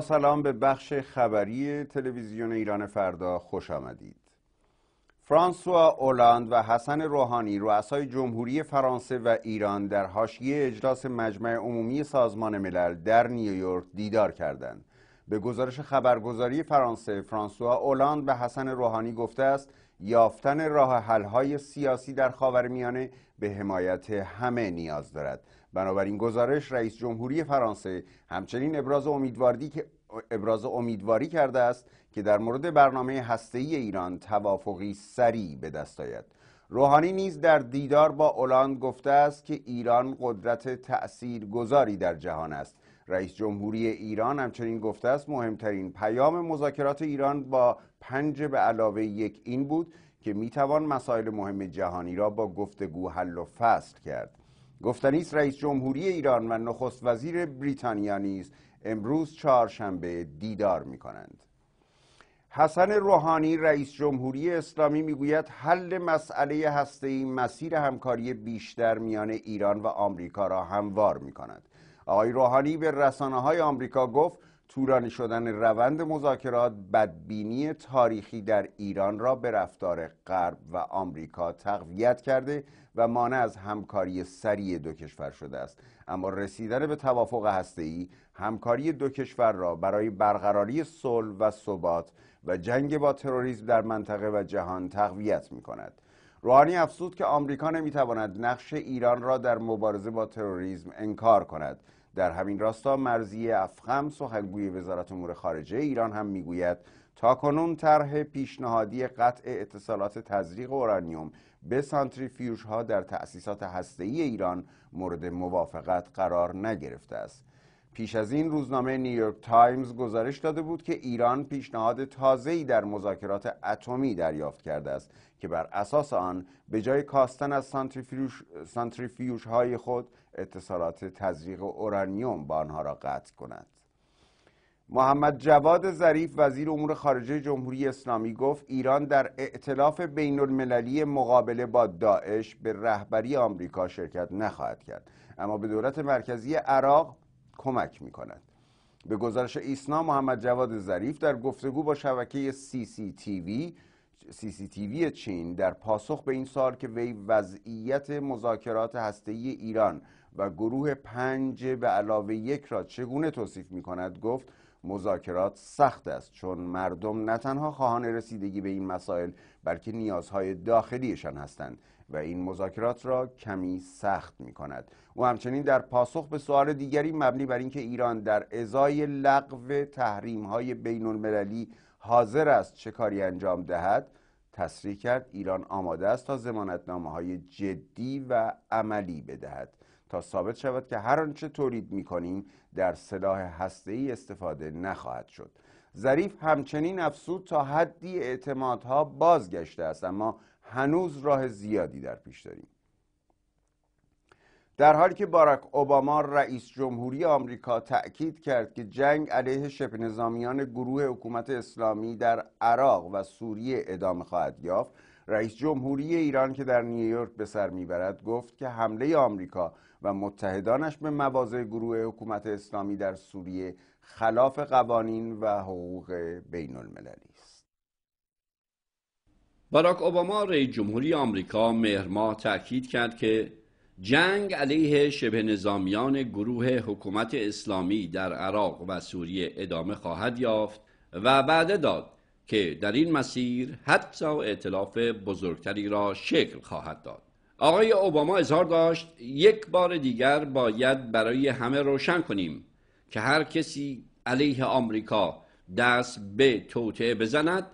سلام به بخش خبری تلویزیون ایران فردا خوش آمدید. فرانسوا اولاند و حسن روحانی رؤسای جمهوری فرانسه و ایران در حاشیه اجلاس مجمع عمومی سازمان ملل در نیویورک دیدار کردند. به گزارش خبرگزاری فرانسه فرانسوا اولاند به حسن روحانی گفته است یافتن راه حل‌های سیاسی در خاورمیانه به حمایت همه نیاز دارد بنابراین گزارش رئیس جمهوری فرانسه همچنین ابراز امیدواری که ابراز امیدواری کرده است که در مورد برنامه هسته‌ای ایران توافقی سریع به دست آید روحانی نیز در دیدار با اولاند گفته است که ایران قدرت تأثیر گذاری در جهان است رئیس جمهوری ایران همچنین گفته است مهمترین پیام مذاکرات ایران با پنج به علاوه یک این بود که میتوان مسائل مهم جهانی را با گفتگو حل و فصل کرد گفتنی رئیس جمهوری ایران و نخست وزیر بریتانیا نیز امروز چهارشنبه دیدار می کنند. حسن روحانی رئیس جمهوری اسلامی میگوید حل مسئله ای مسیر همکاری بیشتر میان ایران و آمریکا را هموار می کند. آقای روحانی به رسانه های آمریکا گفت طولانی شدن روند مذاکرات بدبینی تاریخی در ایران را به رفتار غرب و آمریکا تقویت کرده و مانع از همکاری سریع دو کشور شده است اما رسیدن به توافق هسته‌ای همکاری دو کشور را برای برقراری صلح و ثبات و جنگ با تروریسم در منطقه و جهان تقویت می کند. روحانی افزود که آمریکا نمیتواند نقش ایران را در مبارزه با تروریسم انکار کند در همین راستا مرزی افخم سخنگوی وزارت امور خارجه ایران هم میگوید تا کنون طرح پیشنهادی قطع اتصالات تزریق اورانیوم به سانتریفیوژها در تأسیسات هسته‌ای ایران مورد موافقت قرار نگرفته است پیش از این روزنامه نیویورک تایمز گزارش داده بود که ایران پیشنهاد تازه‌ای در مذاکرات اتمی دریافت کرده است که بر اساس آن به جای کاستن از سانتریفیوش, های خود اتصالات تزریق اورانیوم با آنها را قطع کند محمد جواد ظریف وزیر امور خارجه جمهوری اسلامی گفت ایران در ائتلاف بین المللی مقابله با داعش به رهبری آمریکا شرکت نخواهد کرد اما به دولت مرکزی عراق کمک می کند. به گزارش ایسنا محمد جواد ظریف در گفتگو با شبکه تی وی چین در پاسخ به این سال که وی وضعیت مذاکرات هسته‌ای ایران و گروه پنج به علاوه یک را چگونه توصیف می کند گفت مذاکرات سخت است چون مردم نه تنها خواهان رسیدگی به این مسائل بلکه نیازهای داخلیشان هستند و این مذاکرات را کمی سخت می کند و همچنین در پاسخ به سوال دیگری مبنی بر اینکه ایران در ازای لغو تحریم های بین المللی حاضر است چه کاری انجام دهد تصریح کرد ایران آماده است تا زمانتنامه های جدی و عملی بدهد تا ثابت شود که هر آنچه تولید می کنیم در سلاح هسته ای استفاده نخواهد شد ظریف همچنین افسود تا حدی اعتمادها بازگشته است اما هنوز راه زیادی در پیش داریم در حالی که باراک اوباما رئیس جمهوری آمریکا تأکید کرد که جنگ علیه شبه نظامیان گروه حکومت اسلامی در عراق و سوریه ادامه خواهد یافت رئیس جمهوری ایران که در نیویورک به سر میبرد گفت که حمله آمریکا و متحدانش به مواضع گروه حکومت اسلامی در سوریه خلاف قوانین و حقوق بین المللی است باراک اوباما رئیس جمهوری آمریکا مهرما تاکید کرد که جنگ علیه شبه نظامیان گروه حکومت اسلامی در عراق و سوریه ادامه خواهد یافت و وعده داد که در این مسیر حتی اعتلاف بزرگتری را شکل خواهد داد آقای اوباما اظهار داشت یک بار دیگر باید برای همه روشن کنیم که هر کسی علیه آمریکا دست به توطعه بزند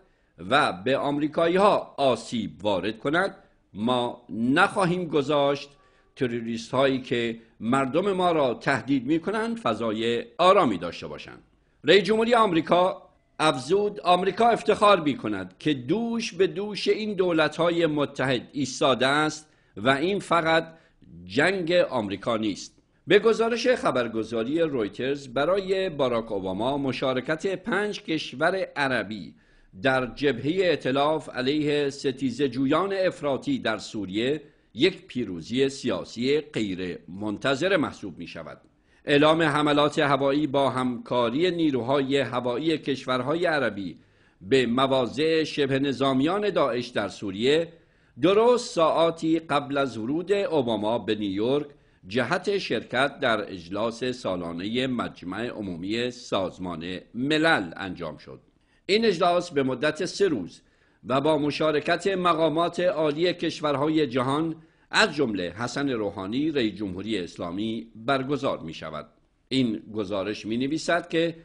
و به آمریکایی ها آسیب وارد کند ما نخواهیم گذاشت تروریست هایی که مردم ما را تهدید می کنند فضای آرامی داشته باشند رئیس جمهوری آمریکا افزود آمریکا افتخار می کند که دوش به دوش این دولت های متحد ایستاده است و این فقط جنگ آمریکا نیست به گزارش خبرگزاری رویترز برای باراک اوباما مشارکت پنج کشور عربی در جبهه اطلاف علیه ستیزه جویان افراطی در سوریه یک پیروزی سیاسی غیر منتظر محسوب می شود. اعلام حملات هوایی با همکاری نیروهای هوایی کشورهای عربی به مواضع شبه نظامیان داعش در سوریه درست ساعاتی قبل از ورود اوباما به نیویورک جهت شرکت در اجلاس سالانه مجمع عمومی سازمان ملل انجام شد. این اجلاس به مدت سه روز و با مشارکت مقامات عالی کشورهای جهان از جمله حسن روحانی رئیس جمهوری اسلامی برگزار می شود. این گزارش می نویسد که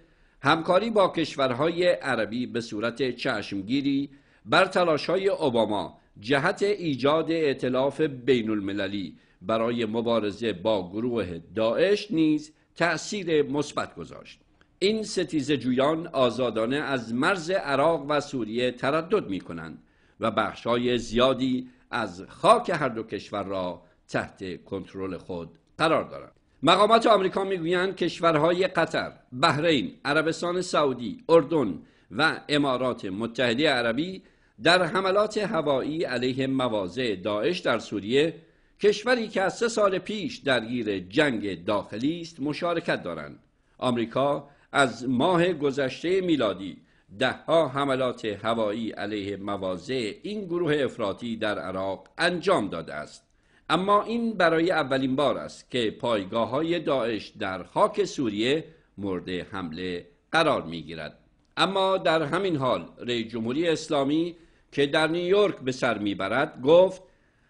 همکاری با کشورهای عربی به صورت چشمگیری بر تلاشهای اوباما جهت ایجاد اعتلاف بین المللی برای مبارزه با گروه داعش نیز تأثیر مثبت گذاشت. این ستیز جویان آزادانه از مرز عراق و سوریه تردد می کنند و بخشای زیادی از خاک هر دو کشور را تحت کنترل خود قرار دارند. مقامات آمریکا میگویند کشورهای قطر، بحرین، عربستان سعودی، اردن و امارات متحده عربی در حملات هوایی علیه مواضع داعش در سوریه کشوری که از سه سال پیش درگیر جنگ داخلی است مشارکت دارند آمریکا از ماه گذشته میلادی دهها حملات هوایی علیه مواضع این گروه افراطی در عراق انجام داده است اما این برای اولین بار است که پایگاه های داعش در خاک سوریه مورد حمله قرار می گیرد. اما در همین حال رئیس جمهوری اسلامی که در نیویورک به سر برد گفت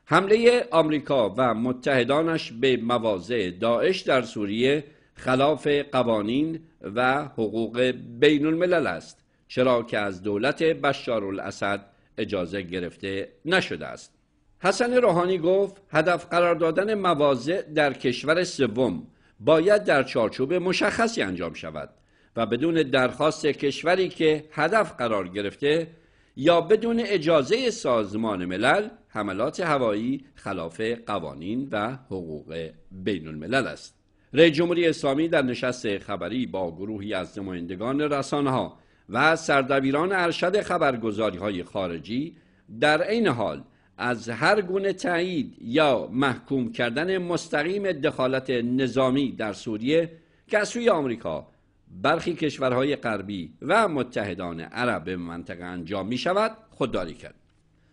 حمله آمریکا و متحدانش به مواضع داعش در سوریه خلاف قوانین و حقوق بین الملل است چرا که از دولت بشار الاسد اجازه گرفته نشده است حسن روحانی گفت هدف قرار دادن مواضع در کشور سوم باید در چارچوب مشخصی انجام شود و بدون درخواست کشوری که هدف قرار گرفته یا بدون اجازه سازمان ملل حملات هوایی خلاف قوانین و حقوق بین الملل است رئی جمهوری اسلامی در نشست خبری با گروهی از نمایندگان رسانه‌ها و سردبیران ارشد خبرگزاری های خارجی در عین حال از هر گونه تایید یا محکوم کردن مستقیم دخالت نظامی در سوریه که از سوی آمریکا برخی کشورهای غربی و متحدان عرب منطقه انجام می شود خودداری کرد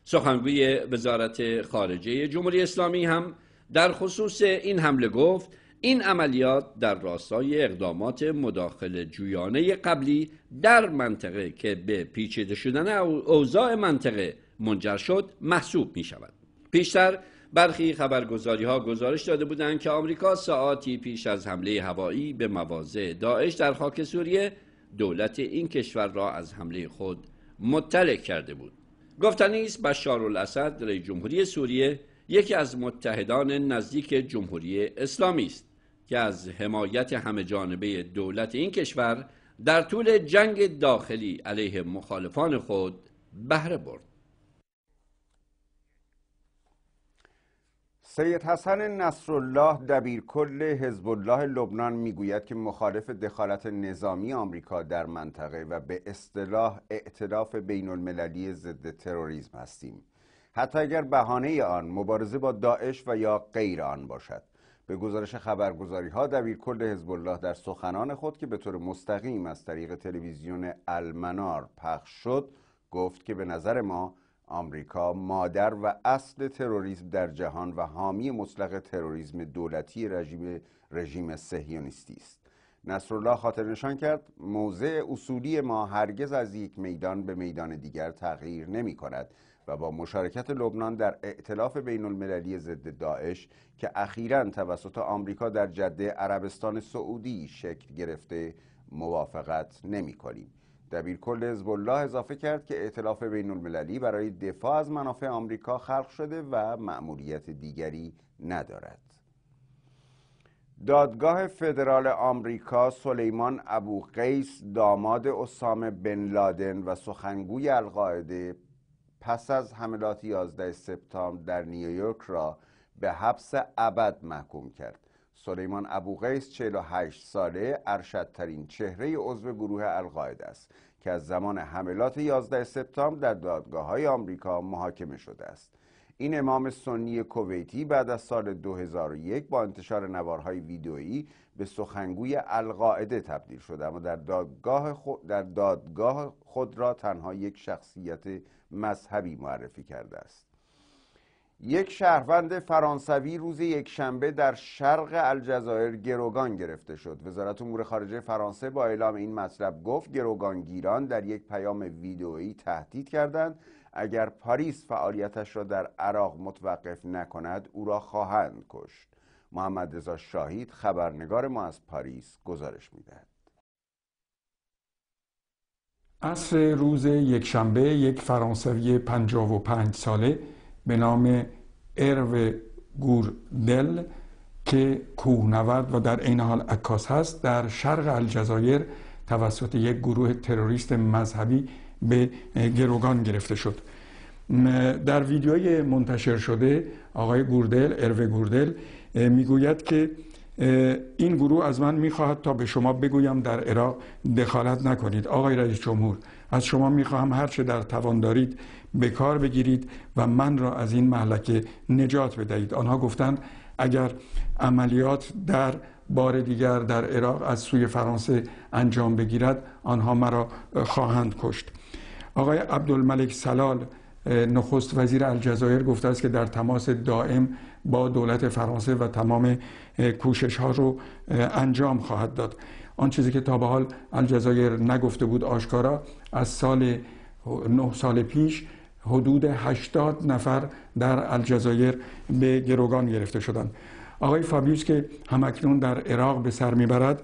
سخنگوی وزارت خارجه جمهوری اسلامی هم در خصوص این حمله گفت این عملیات در راستای اقدامات مداخل جویانه قبلی در منطقه که به پیچیده شدن اوضاع منطقه منجر شد محسوب می شود. پیشتر برخی خبرگزاری ها گزارش داده بودند که آمریکا ساعتی پیش از حمله هوایی به مواضع داعش در خاک سوریه دولت این کشور را از حمله خود مطلع کرده بود. گفتنی است بشار الاسد رئیس جمهوری سوریه یکی از متحدان نزدیک جمهوری اسلامی است که از حمایت همه جانبه دولت این کشور در طول جنگ داخلی علیه مخالفان خود بهره برد سید حسن نصرالله دبیرکل حزب الله لبنان میگوید که مخالف دخالت نظامی آمریکا در منطقه و به اصطلاح ائتلاف بین المللی ضد تروریسم هستیم حتی اگر بهانه آن مبارزه با داعش و یا غیر آن باشد به گزارش خبرگزاری ها دبیر کل حزب الله در سخنان خود که به طور مستقیم از طریق تلویزیون المنار پخش شد گفت که به نظر ما آمریکا مادر و اصل تروریسم در جهان و حامی مطلق تروریسم دولتی رژیم رژیم صهیونیستی است نصرالله خاطر نشان کرد موضع اصولی ما هرگز از یک میدان به میدان دیگر تغییر نمی کند و با مشارکت لبنان در ائتلاف بین المللی ضد داعش که اخیرا توسط آمریکا در جده عربستان سعودی شکل گرفته موافقت نمی کنیم. دبیرکل حزب الله اضافه کرد که ائتلاف بین المللی برای دفاع از منافع آمریکا خلق شده و مأموریت دیگری ندارد. دادگاه فدرال آمریکا سلیمان ابو قیس داماد اسامه بن لادن و سخنگوی القاعده پس از حملات 11 سپتامبر در نیویورک را به حبس ابد محکوم کرد سلیمان ابو قیس 48 ساله ارشدترین چهره عضو گروه القاعده است که از زمان حملات 11 سپتامبر در دادگاه های آمریکا محاکمه شده است این امام سنی کویتی بعد از سال 2001 با انتشار نوارهای ویدئویی به سخنگوی القاعده تبدیل شد اما در دادگاه, خود در دادگاه خود را تنها یک شخصیت مذهبی معرفی کرده است یک شهروند فرانسوی روز یکشنبه در شرق الجزایر گروگان گرفته شد وزارت امور خارجه فرانسه با اعلام این مطلب گفت گروگانگیران در یک پیام ویدئویی تهدید کردند اگر پاریس فعالیتش را در عراق متوقف نکند او را خواهند کشت محمد رضا شاهید خبرنگار ما از پاریس گزارش میدهد عصر روز یکشنبه یک فرانسوی پنج ساله به نام ارو گوردل که کوهنورد و در عین حال عکاس هست در شرق الجزایر توسط یک گروه تروریست مذهبی به گروگان گرفته شد در ویدیوی منتشر شده آقای گوردل اروه گوردل میگوید که این گروه از من میخواهد تا به شما بگویم در عراق دخالت نکنید آقای رئیس جمهور از شما میخواهم هر چه در توان دارید به کار بگیرید و من را از این محلکه نجات بدهید آنها گفتند اگر عملیات در بار دیگر در عراق از سوی فرانسه انجام بگیرد آنها مرا خواهند کشت آقای عبدالملک سلال نخست وزیر الجزایر گفته است که در تماس دائم با دولت فرانسه و تمام کوشش ها رو انجام خواهد داد آن چیزی که تا به حال الجزایر نگفته بود آشکارا از سال نه سال پیش حدود 80 نفر در الجزایر به گروگان گرفته شدند آقای فابیوس که همکنون در عراق به سر میبرد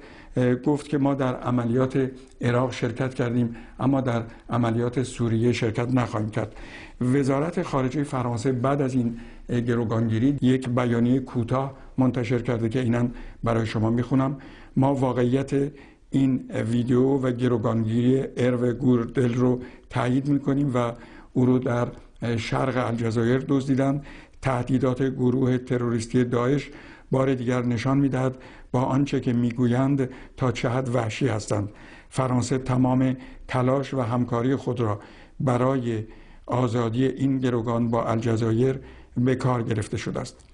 گفت که ما در عملیات عراق شرکت کردیم اما در عملیات سوریه شرکت نخواهیم کرد وزارت خارجه فرانسه بعد از این گروگانگیری یک بیانیه کوتاه منتشر کرده که اینا برای شما میخونم ما واقعیت این ویدیو و گروگانگیری ارو گوردل رو تایید میکنیم و او رو در شرق الجزایر دزدیدند تهدیدات گروه تروریستی داعش بار دیگر نشان میدهد با آنچه که میگویند تا چه حد وحشی هستند فرانسه تمام تلاش و همکاری خود را برای آزادی این گروگان با الجزایر به کار گرفته شده است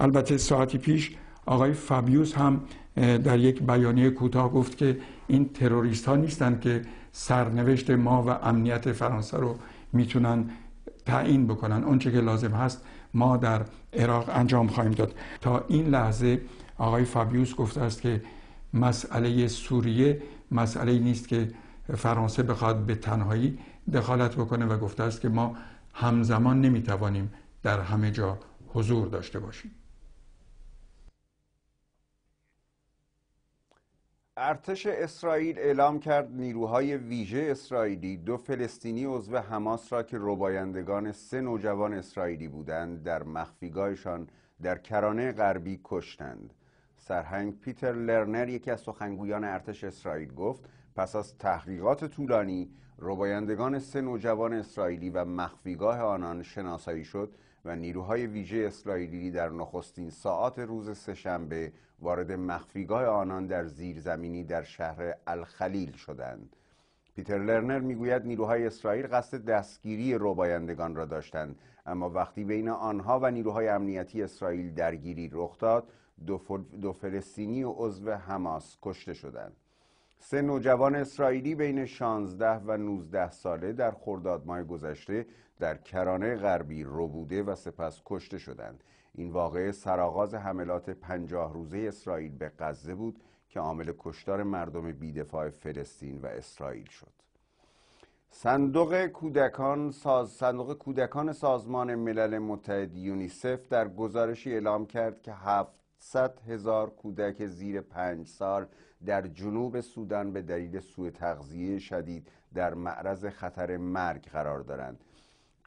البته ساعتی پیش آقای فابیوس هم در یک بیانیه کوتاه گفت که این تروریست ها نیستند که سرنوشت ما و امنیت فرانسه رو میتونن تعیین بکنن آنچه که لازم هست ما در عراق انجام خواهیم داد تا این لحظه آقای فابیوس گفته است که مسئله سوریه مسئله نیست که فرانسه بخواد به تنهایی دخالت بکنه و گفته است که ما همزمان نمیتوانیم در همه جا حضور داشته باشیم ارتش اسرائیل اعلام کرد نیروهای ویژه اسرائیلی دو فلسطینی عضو حماس را که ربایندگان سه نوجوان اسرائیلی بودند در مخفیگاهشان در کرانه غربی کشتند سرهنگ پیتر لرنر یکی از سخنگویان ارتش اسرائیل گفت پس از تحقیقات طولانی ربایندگان سه نوجوان اسرائیلی و مخفیگاه آنان شناسایی شد و نیروهای ویژه اسرائیلی در نخستین ساعات روز سهشنبه وارد مخفیگاه آنان در زیرزمینی در شهر الخلیل شدند پیتر لرنر میگوید نیروهای اسرائیل قصد دستگیری روبایندگان را داشتند اما وقتی بین آنها و نیروهای امنیتی اسرائیل درگیری رخ داد دو, فلسطینی و عضو حماس کشته شدند سه نوجوان اسرائیلی بین 16 و 19 ساله در خرداد ماه گذشته در کرانه غربی ربوده و سپس کشته شدند این واقعه سرآغاز حملات پنجاه روزه اسرائیل به غزه بود که عامل کشتار مردم بیدفاع فلسطین و اسرائیل شد صندوق کودکان, ساز... صندوق کودکان سازمان ملل متحد یونیسف در گزارشی اعلام کرد که 700 هزار کودک زیر پنج سال در جنوب سودان به دلیل سوء تغذیه شدید در معرض خطر مرگ قرار دارند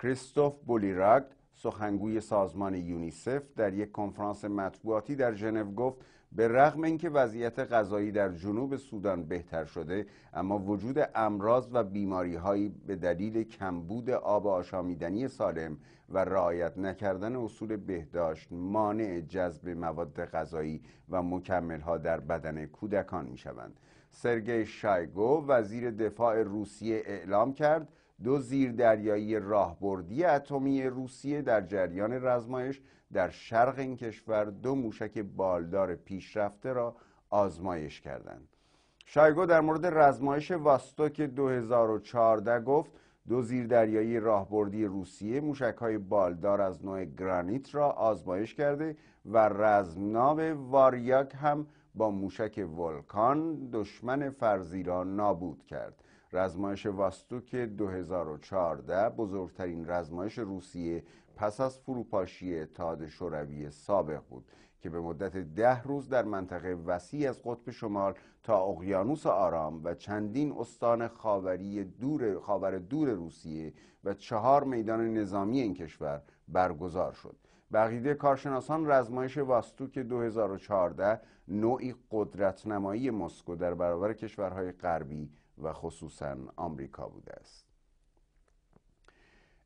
کریستوف بولیراگ سخنگوی سازمان یونیسف در یک کنفرانس مطبوعاتی در ژنو گفت به رغم اینکه وضعیت غذایی در جنوب سودان بهتر شده اما وجود امراض و بیماریهایی به دلیل کمبود آب آشامیدنی سالم و رعایت نکردن اصول بهداشت مانع جذب مواد غذایی و مکملها در بدن کودکان میشوند سرگی شایگو وزیر دفاع روسیه اعلام کرد دو زیردریایی راهبردی اتمی روسیه در جریان رزمایش در شرق این کشور دو موشک بالدار پیشرفته را آزمایش کردند. شایگو در مورد رزمایش واستوک 2014 گفت دو زیردریایی راهبردی روسیه های بالدار از نوع گرانیت را آزمایش کرده و رزمناو واریاک هم با موشک ولکان دشمن فرضی را نابود کرد رزمایش واستوک 2014 بزرگترین رزمایش روسیه پس از فروپاشی اتحاد شوروی سابق بود که به مدت ده روز در منطقه وسیع از قطب شمال تا اقیانوس آرام و چندین استان خاوری دور خاور دور روسیه و چهار میدان نظامی این کشور برگزار شد. بقیده کارشناسان رزمایش واستوک 2014 نوعی قدرتنمایی مسکو در برابر کشورهای غربی و خصوصا آمریکا بوده است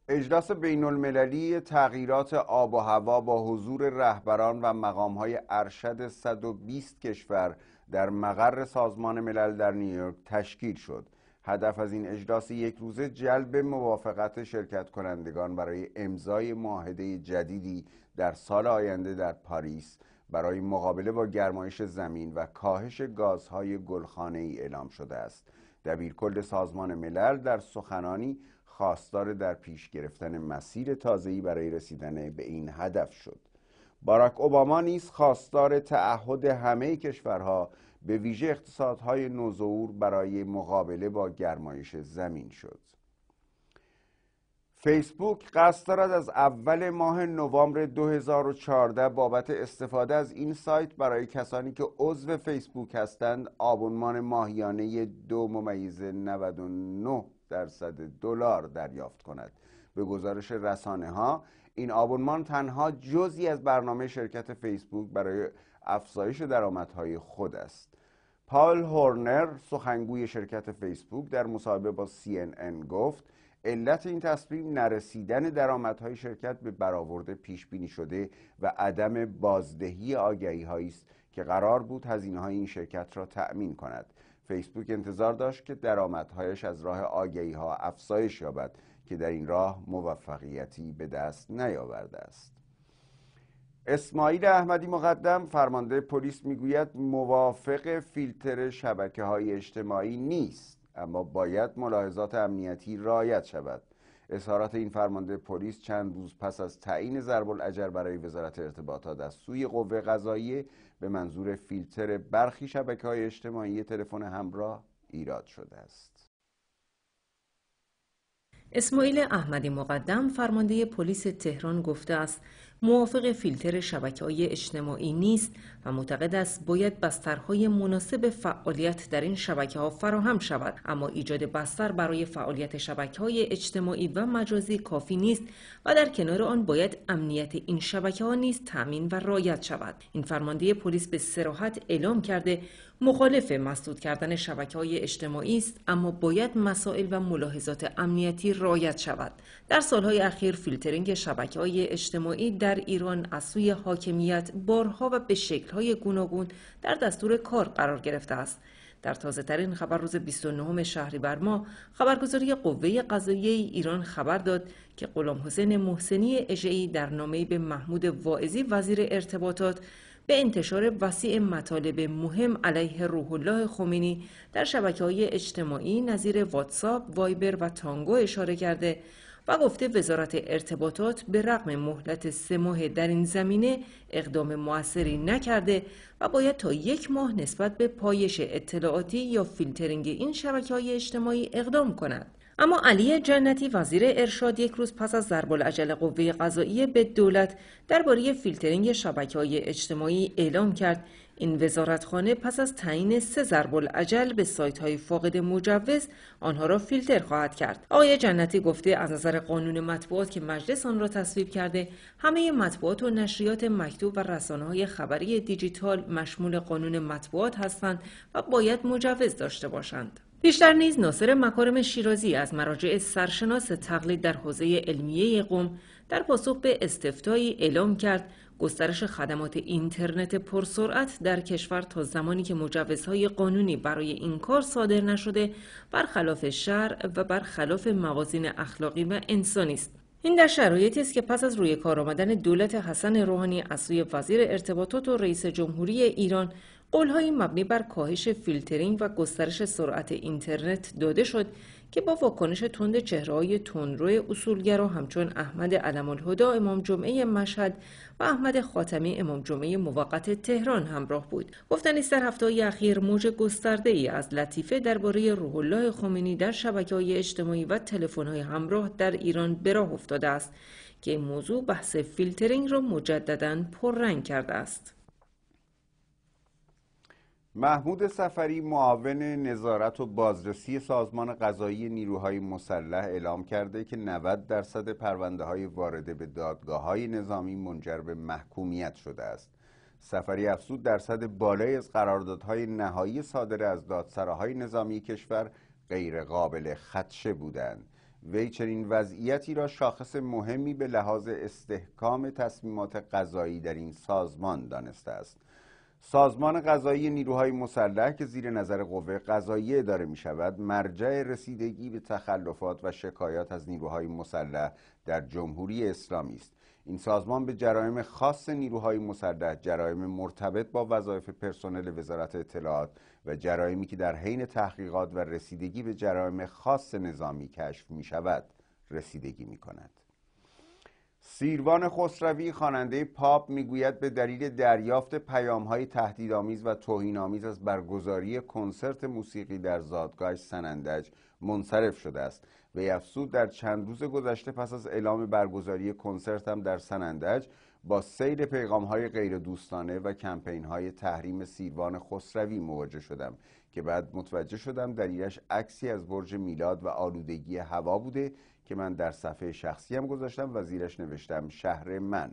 اجلاس بین المللی تغییرات آب و هوا با حضور رهبران و مقامهای ارشد 120 کشور در مقر سازمان ملل در نیویورک تشکیل شد هدف از این اجلاس یک روزه جلب موافقت شرکت کنندگان برای امضای معاهده جدیدی در سال آینده در پاریس برای مقابله با گرمایش زمین و کاهش گازهای گلخانه ای اعلام شده است دبیرکل سازمان ملل در سخنانی خواستار در پیش گرفتن مسیر تازه‌ای برای رسیدن به این هدف شد باراک اوباما نیز خواستار تعهد همه کشورها به ویژه اقتصادهای نوظهور برای مقابله با گرمایش زمین شد فیسبوک قصد دارد از اول ماه نوامبر 2014 بابت استفاده از این سایت برای کسانی که عضو فیسبوک هستند آبونمان ماهیانه دو ممیز 99 درصد دلار دریافت کند به گزارش رسانه ها این آبونمان تنها جزی از برنامه شرکت فیسبوک برای افزایش درآمدهای خود است پاول هورنر سخنگوی شرکت فیسبوک در مصاحبه با CNN گفت علت این تصمیم نرسیدن درآمدهای شرکت به برآورده پیش بینی شده و عدم بازدهی آگهی هایی است که قرار بود هزینه های این شرکت را تأمین کند فیسبوک انتظار داشت که درآمدهایش از راه آگهی ها افزایش یابد که در این راه موفقیتی به دست نیاورده است اسماعیل احمدی مقدم فرمانده پلیس میگوید موافق فیلتر شبکه های اجتماعی نیست اما باید ملاحظات امنیتی رعایت شود اظهارات این فرمانده پلیس چند روز پس از تعیین ضرب الاجر برای وزارت ارتباطات از سوی قوه قضاییه به منظور فیلتر برخی شبکه های اجتماعی تلفن همراه ایراد شده است اسماعیل احمدی مقدم فرمانده پلیس تهران گفته است موافق فیلتر شبکه های اجتماعی نیست و معتقد است باید بسترهای مناسب فعالیت در این شبکه ها فراهم شود اما ایجاد بستر برای فعالیت شبکه های اجتماعی و مجازی کافی نیست و در کنار آن باید امنیت این شبکه ها نیز تامین و رعایت شود این فرمانده پلیس به سراحت اعلام کرده مخالف مسدود کردن شبکه های اجتماعی است اما باید مسائل و ملاحظات امنیتی رعایت شود در سالهای اخیر فیلترینگ شبکه های اجتماعی در در ایران از سوی حاکمیت بارها و به شکلهای گوناگون در دستور کار قرار گرفته است در تازه ترین خبر روز 29 بر ما خبرگزاری قوه قضایی ایران خبر داد که قلام حسین محسنی اجعی در نامه به محمود واعظی وزیر ارتباطات به انتشار وسیع مطالب مهم علیه روح الله خمینی در شبکه های اجتماعی نظیر واتساپ، وایبر و تانگو اشاره کرده و گفته وزارت ارتباطات به رغم مهلت سه ماه در این زمینه اقدام موثری نکرده و باید تا یک ماه نسبت به پایش اطلاعاتی یا فیلترینگ این شبکه های اجتماعی اقدام کند. اما علی جنتی وزیر ارشاد یک روز پس از ضرب العجل قوه قضاییه به دولت درباره فیلترینگ شبکه های اجتماعی اعلام کرد این وزارتخانه پس از تعیین سه ضرب العجل به سایت های فاقد مجوز آنها را فیلتر خواهد کرد آقای جنتی گفته از نظر قانون مطبوعات که مجلس آن را تصویب کرده همه مطبوعات و نشریات مکتوب و رسانه های خبری دیجیتال مشمول قانون مطبوعات هستند و باید مجوز داشته باشند بیشتر نیز ناصر مکارم شیرازی از مراجع سرشناس تقلید در حوزه علمیه قوم در پاسخ به استفتایی اعلام کرد گسترش خدمات اینترنت پرسرعت در کشور تا زمانی که مجوزهای قانونی برای این کار صادر نشده برخلاف شرع و برخلاف موازین اخلاقی و انسانی است این در شرایطی است که پس از روی کار آمدن دولت حسن روحانی از سوی وزیر ارتباطات و رئیس جمهوری ایران قولهایی مبنی بر کاهش فیلترینگ و گسترش سرعت اینترنت داده شد که با واکنش تند چهرههای اصولگر اصولگرا همچون احمد علم الهدا امام جمعه مشهد و احمد خاتمی امام جمعه موقت تهران همراه بود گفتن است در هفته اخیر موج گسترده ای از لطیفه درباره روح الله خمینی در شبکه های اجتماعی و تلفن های همراه در ایران به راه افتاده است که این موضوع بحث فیلترینگ را مجددا پررنگ کرده است محمود سفری معاون نظارت و بازرسی سازمان قضایی نیروهای مسلح اعلام کرده که 90 درصد پرونده های وارده به دادگاه های نظامی منجر به محکومیت شده است. سفری افزود درصد بالای از قراردادهای نهایی صادره از دادسراهای نظامی کشور غیر قابل خدشه بودند. وی چنین وضعیتی را شاخص مهمی به لحاظ استحکام تصمیمات قضایی در این سازمان دانسته است. سازمان غذایی نیروهای مسلح که زیر نظر قوه قضاییه اداره می شود مرجع رسیدگی به تخلفات و شکایات از نیروهای مسلح در جمهوری اسلامی است این سازمان به جرایم خاص نیروهای مسلح جرایم مرتبط با وظایف پرسنل وزارت اطلاعات و جرایمی که در حین تحقیقات و رسیدگی به جرایم خاص نظامی کشف می شود رسیدگی می کند سیروان خسروی خواننده پاپ میگوید به دلیل دریافت پیامهای تهدیدآمیز و توهینآمیز از برگزاری کنسرت موسیقی در زادگاه سنندج منصرف شده است وی افزود در چند روز گذشته پس از اعلام برگزاری کنسرت هم در سنندج با سیر پیغام های و کمپین های تحریم سیروان خسروی مواجه شدم که بعد متوجه شدم دلیلش عکسی از برج میلاد و آلودگی هوا بوده که من در صفحه هم گذاشتم و زیرش نوشتم شهر من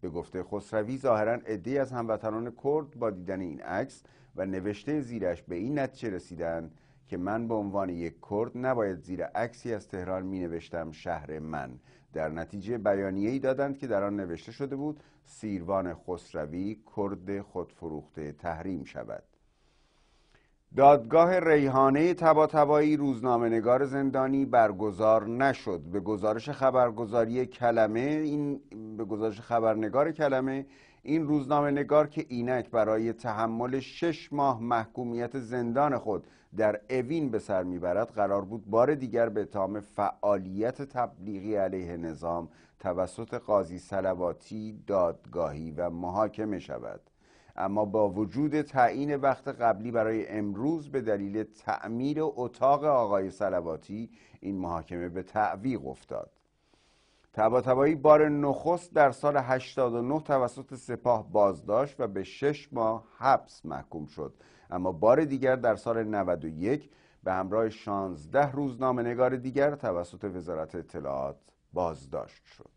به گفته خسروی ظاهرا عدهای از هموطنان کرد با دیدن این عکس و نوشته زیرش به این نتیجه رسیدن که من به عنوان یک کرد نباید زیر عکسی از تهران می نوشتم شهر من در نتیجه بیانیه‌ای دادند که در آن نوشته شده بود سیروان خسروی کرد خودفروخته تحریم شود دادگاه ریحانه روزنامه نگار زندانی برگزار نشد به گزارش خبرگزاری کلمه این به گزارش خبرنگار کلمه این روزنامه نگار که اینک برای تحمل شش ماه محکومیت زندان خود در اوین به سر میبرد قرار بود بار دیگر به اتهام فعالیت تبلیغی علیه نظام توسط قاضی سلواتی دادگاهی و محاکمه شود اما با وجود تعیین وقت قبلی برای امروز به دلیل تعمیر اتاق آقای سلواتی این محاکمه به تعویق افتاد تباتبایی بار نخست در سال 89 توسط سپاه بازداشت و به شش ماه حبس محکوم شد اما بار دیگر در سال 91 به همراه 16 روزنامه نگار دیگر توسط وزارت اطلاعات بازداشت شد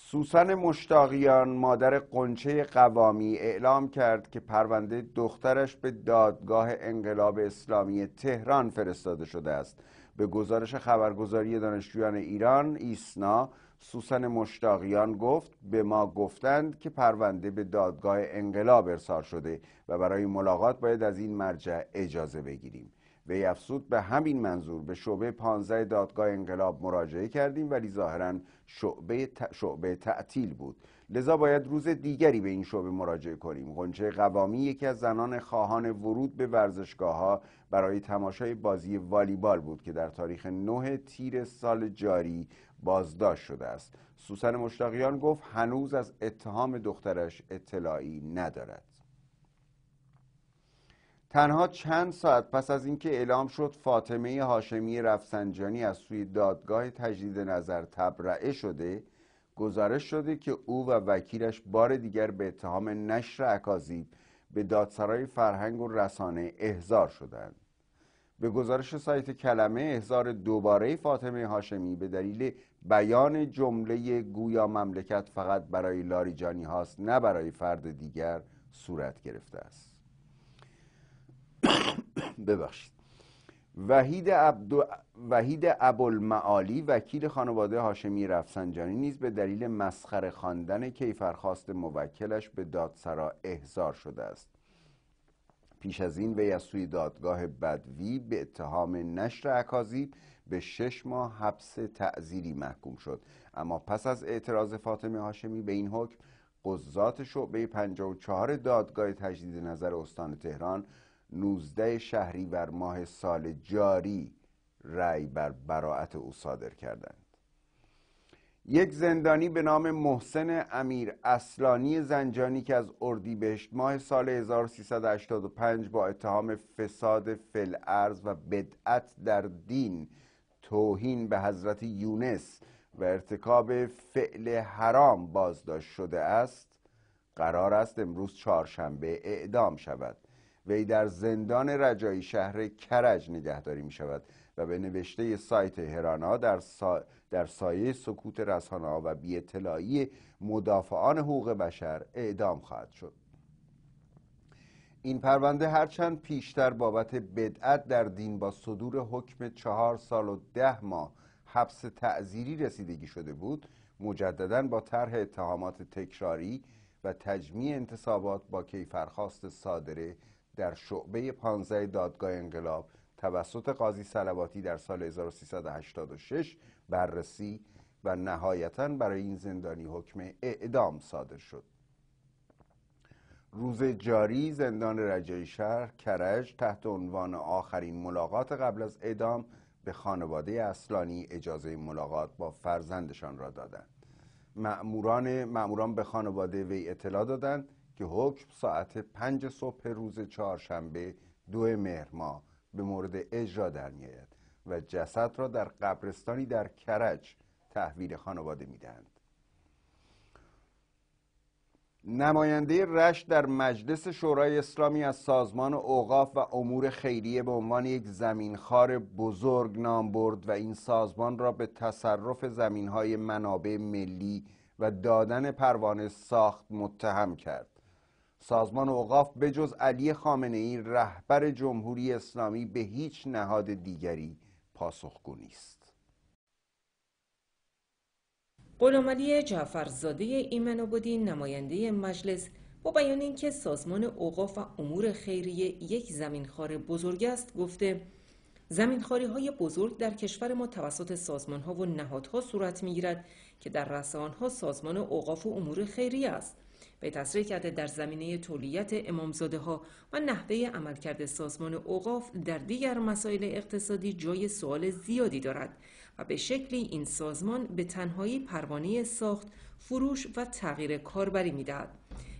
سوسن مشتاقیان مادر قنچه قوامی اعلام کرد که پرونده دخترش به دادگاه انقلاب اسلامی تهران فرستاده شده است به گزارش خبرگزاری دانشجویان ایران ایسنا سوسن مشتاقیان گفت به ما گفتند که پرونده به دادگاه انقلاب ارسال شده و برای ملاقات باید از این مرجع اجازه بگیریم وی افزود به همین منظور به شعبه 15 دادگاه انقلاب مراجعه کردیم ولی ظاهرا شعبه, ت... شعبه تعطیل بود لذا باید روز دیگری به این شعبه مراجعه کنیم غنچه قوامی یکی از زنان خواهان ورود به ورزشگاه ها برای تماشای بازی والیبال بود که در تاریخ نه تیر سال جاری بازداشت شده است سوسن مشتاقیان گفت هنوز از اتهام دخترش اطلاعی ندارد تنها چند ساعت پس از اینکه اعلام شد فاطمه هاشمی رفسنجانی از سوی دادگاه تجدید نظر تبرعه شده گزارش شده که او و وکیلش بار دیگر به اتهام نشر اکاذیب به دادسرای فرهنگ و رسانه احضار شدند به گزارش سایت کلمه احضار دوباره فاطمه هاشمی به دلیل بیان جمله گویا مملکت فقط برای لاریجانی هاست نه برای فرد دیگر صورت گرفته است ببخشید وحید عبد وحید ابوالمعالی وکیل خانواده هاشمی رفسنجانی نیز به دلیل مسخره خواندن کیفرخواست موکلش به دادسرا احضار شده است پیش از این وی از سوی دادگاه بدوی به اتهام نشر اکاذیب به شش ماه حبس تعذیری محکوم شد اما پس از اعتراض فاطمه هاشمی به این حکم قضات شعبه 54 دادگاه تجدید نظر استان تهران 19 شهری بر ماه سال جاری رأی بر براعت او صادر کردند یک زندانی به نام محسن امیر اصلانی زنجانی که از اردیبهشت ماه سال 1385 با اتهام فساد فلعرز و بدعت در دین توهین به حضرت یونس و ارتکاب فعل حرام بازداشت شده است قرار است امروز چهارشنبه اعدام شود وی در زندان رجایی شهر کرج نگهداری می شود و به نوشته سایت هرانا در, در سایه سکوت رسانه و بی اطلاعی مدافعان حقوق بشر اعدام خواهد شد این پرونده هرچند پیشتر بابت بدعت در دین با صدور حکم چهار سال و ده ماه حبس تعذیری رسیدگی شده بود مجددا با طرح اتهامات تکراری و تجمیع انتصابات با کیفرخواست صادره در شعبه 15 دادگاه انقلاب توسط قاضی سلواتی در سال 1386 بررسی و نهایتا برای این زندانی حکم اعدام صادر شد روز جاری زندان رجایی شهر کرج تحت عنوان آخرین ملاقات قبل از اعدام به خانواده اصلانی اجازه ملاقات با فرزندشان را دادند معموران معموران به خانواده وی اطلاع دادند که حکم ساعت پنج صبح روز چهارشنبه دو مهر ماه به مورد اجرا در و جسد را در قبرستانی در کرج تحویل خانواده میدهند نماینده رشد در مجلس شورای اسلامی از سازمان اوقاف و امور خیریه به عنوان یک زمینخار بزرگ نام برد و این سازمان را به تصرف زمینهای منابع ملی و دادن پروانه ساخت متهم کرد سازمان اوقاف به جز علی خامنه ای رهبر جمهوری اسلامی به هیچ نهاد دیگری پاسخگو نیست غلامعلی جعفرزاده بودین نماینده مجلس با بیان اینکه سازمان اوقاف و امور خیریه یک زمینخوار بزرگ است گفته زمینخواری های بزرگ در کشور ما توسط سازمان ها و نهادها صورت می که در رسان ها سازمان اوقاف و امور خیریه است به تصریح کرده در زمینه تولیت امامزاده ها و نحوه عملکرد سازمان اوقاف در دیگر مسائل اقتصادی جای سوال زیادی دارد و به شکلی این سازمان به تنهایی پروانه ساخت، فروش و تغییر کاربری میدهد.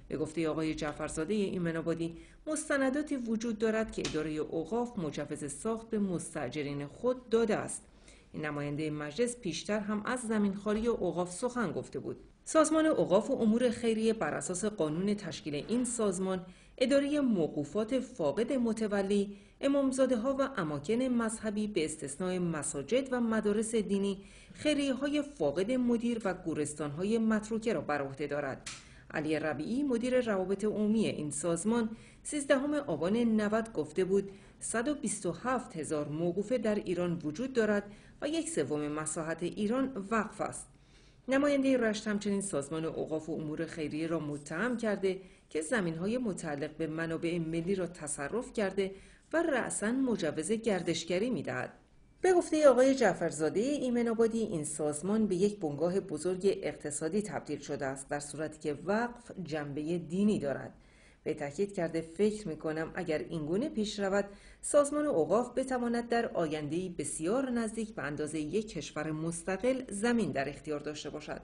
به گفته آقای جعفرزاده ایمنآبادی مستنداتی وجود دارد که اداره اوقاف مجوز ساخت به مستجرین خود داده است این نماینده مجلس پیشتر هم از زمین زمینخواری اوقاف سخن گفته بود سازمان اوقاف و امور خیریه بر اساس قانون تشکیل این سازمان اداره موقوفات فاقد متولی امامزاده ها و اماکن مذهبی به استثنای مساجد و مدارس دینی خیریه های فاقد مدیر و گورستان های متروکه را بر عهده دارد علی ربیعی مدیر روابط عمومی این سازمان 13 آبان 90 گفته بود 127 هزار موقوفه در ایران وجود دارد و یک سوم مساحت ایران وقف است نماینده رشت همچنین سازمان اوقاف و امور خیریه را متهم کرده که های متعلق به منابع ملی را تصرف کرده و رأسا مجوز گردشگری میدهد به گفته آقای جعفرزاده ایمن آبادی این سازمان به یک بنگاه بزرگ اقتصادی تبدیل شده است در صورتی که وقف جنبه دینی دارد به تاکید کرده فکر می کنم اگر اینگونه پیش رود سازمان اوقاف بتواند در آیندهای بسیار نزدیک به اندازه یک کشور مستقل زمین در اختیار داشته باشد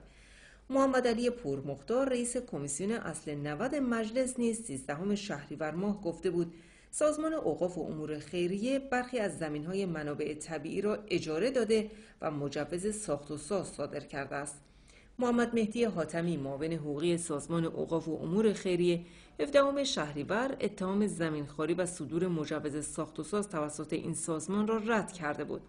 محمد علی مختار رئیس کمیسیون اصل 90 مجلس نیز 13 شهریور ماه گفته بود سازمان اوقاف و امور خیریه برخی از زمین های منابع طبیعی را اجاره داده و مجوز ساخت و ساز صادر کرده است. محمد مهدی حاتمی معاون حقوقی سازمان اوقاف و امور خیریه هفدهم شهریور اتهام زمینخواری و صدور مجوز ساخت و ساز توسط این سازمان را رد کرده بود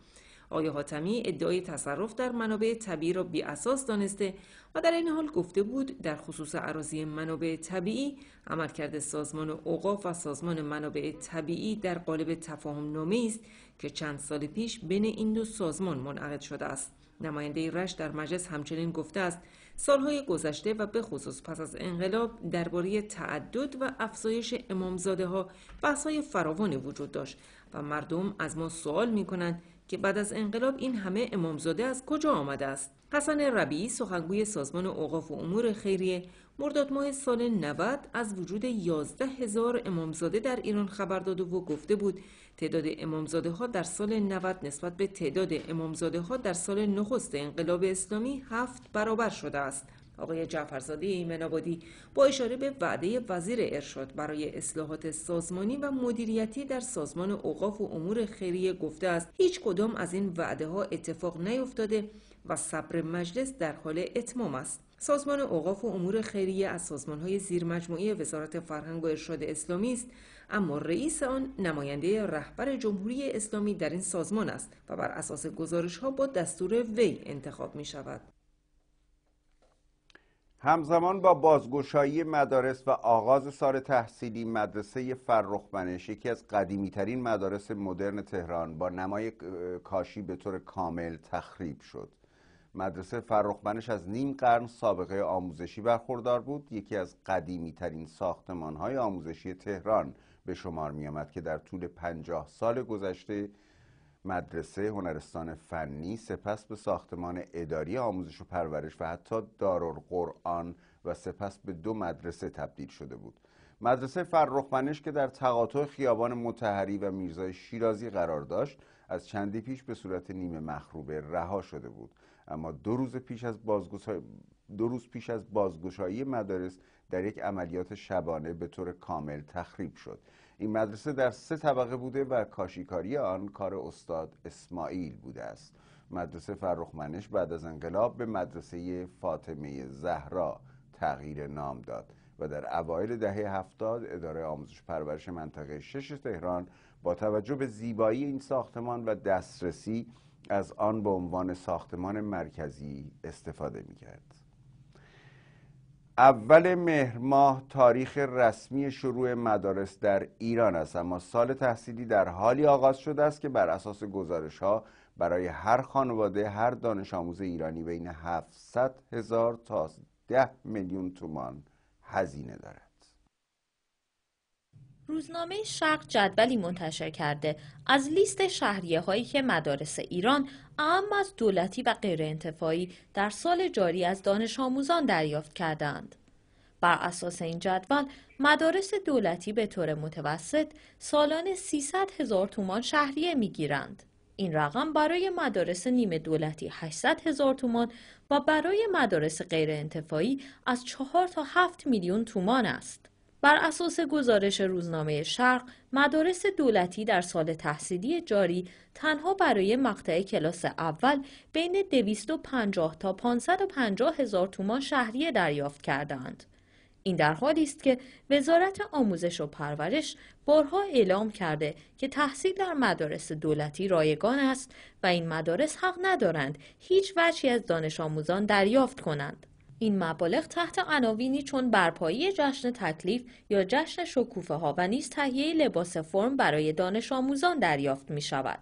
آقای حاتمی ادعای تصرف در منابع طبیعی را بی اساس دانسته و در این حال گفته بود در خصوص عراضی منابع طبیعی عملکرد سازمان اوقاف و سازمان منابع طبیعی در قالب تفاهم نامه است که چند سال پیش بین این دو سازمان منعقد شده است نماینده رش در مجلس همچنین گفته است سالهای گذشته و به خصوص پس از انقلاب درباره تعدد و افزایش امامزاده ها بحث های فراوانی وجود داشت و مردم از ما سوال می کنند که بعد از انقلاب این همه امامزاده از کجا آمده است حسن ربیعی سخنگوی سازمان اوقاف و امور خیریه مرداد ماه سال 90 از وجود 11 هزار امامزاده در ایران خبر داده و گفته بود تعداد امامزاده ها در سال 90 نسبت به تعداد امامزاده ها در سال نخست انقلاب اسلامی هفت برابر شده است آقای جعفرزاده آبادی با اشاره به وعده وزیر ارشاد برای اصلاحات سازمانی و مدیریتی در سازمان اوقاف و امور خیریه گفته است هیچ کدام از این وعده ها اتفاق نیفتاده و صبر مجلس در حال اتمام است سازمان اوقاف و امور خیریه از سازمان های زیرمجموعه وزارت فرهنگ و ارشاد اسلامی است اما رئیس آن نماینده رهبر جمهوری اسلامی در این سازمان است و بر اساس گزارش ها با دستور وی انتخاب می شود همزمان با بازگشایی مدارس و آغاز سال تحصیلی مدرسه فرخمنش یکی از قدیمی ترین مدارس مدرن تهران با نمای کاشی به طور کامل تخریب شد مدرسه فرخمنش از نیم قرن سابقه آموزشی برخوردار بود یکی از قدیمی ترین ساختمان های آموزشی تهران به شمار می آمد که در طول پنجاه سال گذشته مدرسه هنرستان فنی سپس به ساختمان اداری آموزش و پرورش و حتی قرآن و سپس به دو مدرسه تبدیل شده بود مدرسه فرخمنش که در تقاطع خیابان متحری و میرزای شیرازی قرار داشت از چندی پیش به صورت نیمه مخروبه رها شده بود اما دو روز پیش از بازگشایی دو روز پیش از بازگشایی مدارس در یک عملیات شبانه به طور کامل تخریب شد این مدرسه در سه طبقه بوده و کاشیکاری آن کار استاد اسماعیل بوده است مدرسه فرخمنش بعد از انقلاب به مدرسه فاطمه زهرا تغییر نام داد و در اوایل دهه هفتاد اداره آموزش پرورش منطقه شش تهران با توجه به زیبایی این ساختمان و دسترسی از آن به عنوان ساختمان مرکزی استفاده می کرد. اول مهر ماه تاریخ رسمی شروع مدارس در ایران است اما سال تحصیلی در حالی آغاز شده است که بر اساس گزارش ها برای هر خانواده هر دانش آموز ایرانی بین 700 هزار تا 10 میلیون تومان هزینه دارد روزنامه شرق جدولی منتشر کرده از لیست شهریه هایی که مدارس ایران اهم از دولتی و غیر انتفاعی در سال جاری از دانش آموزان دریافت کردند. بر اساس این جدول مدارس دولتی به طور متوسط سالانه 300 هزار تومان شهریه می گیرند. این رقم برای مدارس نیمه دولتی 800 هزار تومان و برای مدارس غیر انتفاعی از 4 تا 7 میلیون تومان است. بر اساس گزارش روزنامه شرق مدارس دولتی در سال تحصیلی جاری تنها برای مقطع کلاس اول بین 250 تا 550 هزار تومان شهریه دریافت کردند. این در حالی است که وزارت آموزش و پرورش بارها اعلام کرده که تحصیل در مدارس دولتی رایگان است و این مدارس حق ندارند هیچ وجهی از دانش آموزان دریافت کنند. این مبالغ تحت عناوینی چون برپایی جشن تکلیف یا جشن شکوفه ها و نیز تهیه لباس فرم برای دانش آموزان دریافت می شود.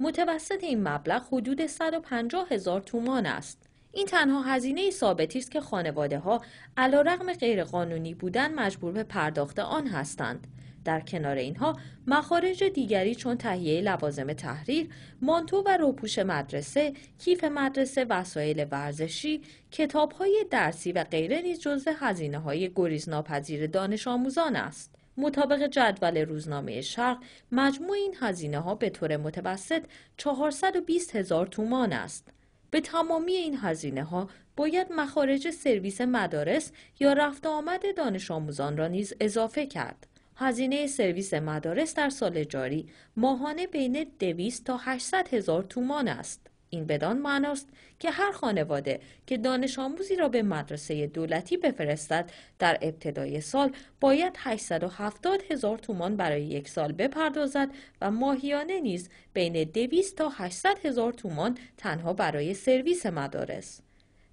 متوسط این مبلغ حدود 150 هزار تومان است. این تنها هزینه ثابتی است که خانواده ها علا رقم غیرقانونی بودن مجبور به پرداخت آن هستند. در کنار اینها مخارج دیگری چون تهیه لوازم تحریر، مانتو و روپوش مدرسه، کیف مدرسه، وسایل ورزشی، کتابهای درسی و غیره نیز جزو هزینه های گریزناپذیر دانش آموزان است. مطابق جدول روزنامه شرق مجموع این هزینه ها به طور متوسط 420 هزار تومان است. به تمامی این هزینه ها باید مخارج سرویس مدارس یا رفت آمد دانش آموزان را نیز اضافه کرد. هزینه سرویس مدارس در سال جاری ماهانه بین 200 تا 800 هزار تومان است. این بدان معناست که هر خانواده که دانش آموزی را به مدرسه دولتی بفرستد در ابتدای سال باید 870 هزار تومان برای یک سال بپردازد و ماهیانه نیز بین 200 تا 800 هزار تومان تنها برای سرویس مدارس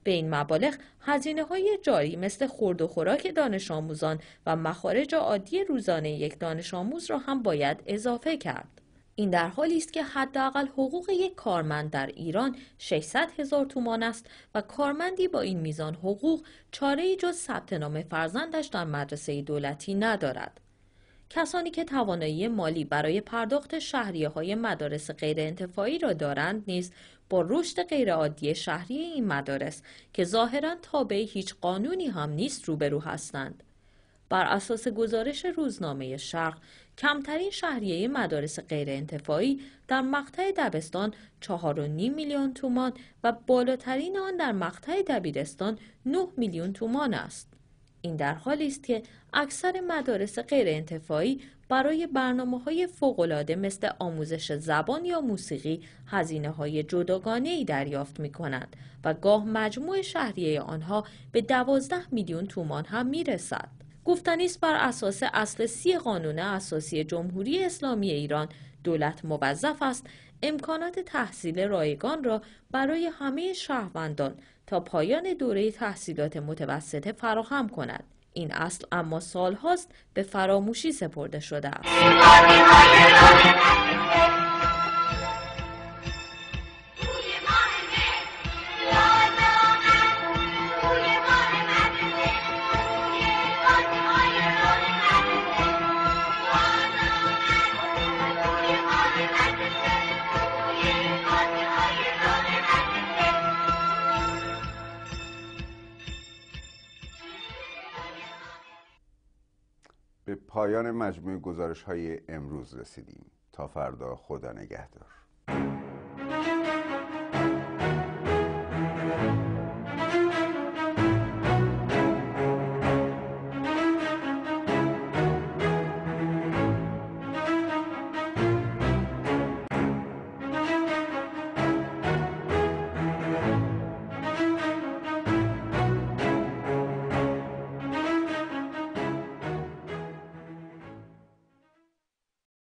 به این مبالغ هزینه های جاری مثل خورد و خوراک دانش آموزان و مخارج عادی روزانه یک دانش آموز را هم باید اضافه کرد. این در حالی است که حداقل حقوق یک کارمند در ایران 600 هزار تومان است و کارمندی با این میزان حقوق چاره جز ثبت نام فرزندش در مدرسه دولتی ندارد. کسانی که توانایی مالی برای پرداخت شهریه های مدارس غیر انتفاعی را دارند نیز با رشد غیرعادی شهری این مدارس که ظاهرا تابع هیچ قانونی هم نیست روبرو هستند. بر اساس گزارش روزنامه شرق کمترین شهریه مدارس غیر انتفاعی در مقطع دبستان 4.5 میلیون تومان و بالاترین آن در مقطع دبیرستان 9 میلیون تومان است. این در حالی است که اکثر مدارس غیرانتفاعی برای برنامه های فوقالعاده مثل آموزش زبان یا موسیقی هزینه های جداگانه ای دریافت می کند و گاه مجموع شهریه آنها به دوازده میلیون تومان هم می رسد. گفتنی است بر اساس اصل سی قانون اساسی جمهوری اسلامی ایران دولت موظف است امکانات تحصیل رایگان را برای همه شهروندان تا پایان دوره تحصیلات متوسطه فراهم کند. این اصل اما سال هاست به فراموشی سپرده شده است. پایان مجموع گزارش های امروز رسیدیم تا فردا خدا نگهدار